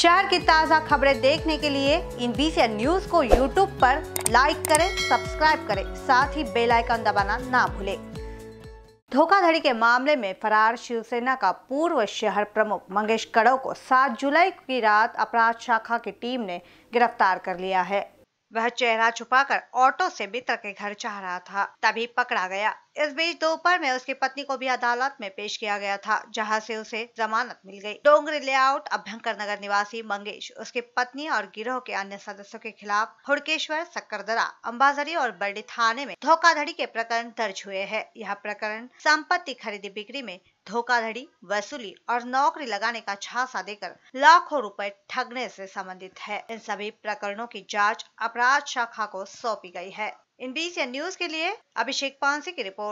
शहर की ताज़ा खबरें देखने के लिए इन बीसी न्यूज को यूट्यूब पर लाइक करें सब्सक्राइब करें साथ ही बेल आइकन दबाना ना भूलें धोखाधड़ी के मामले में फरार शिवसेना का पूर्व शहर प्रमुख मंगेश कड़ो को 7 जुलाई की रात अपराध शाखा की टीम ने गिरफ्तार कर लिया है वह चेहरा छुपाकर ऑटो से मित्र के घर चाह रहा था तभी पकड़ा गया इस बीच दोपहर में उसकी पत्नी को भी अदालत में पेश किया गया था जहां से उसे जमानत मिल गई डोंगरी लेआउट अभ्यंकर नगर निवासी मंगेश उसकी पत्नी और गिरोह के अन्य सदस्यों के खिलाफ हुड़केश्वर सक्करदरा अम्बाजरी और बर्डी थाने में धोखाधड़ी के प्रकरण दर्ज हुए है यह प्रकरण संपत्ति खरीदी बिक्री में धोखाधड़ी वसूली और नौकरी लगाने का झांसा देकर लाखों रुपए ठगने से संबंधित है इन सभी प्रकरणों की जांच अपराध शाखा को सौंपी गई है इन बीसी न्यूज के लिए अभिषेक पांसे की रिपोर्ट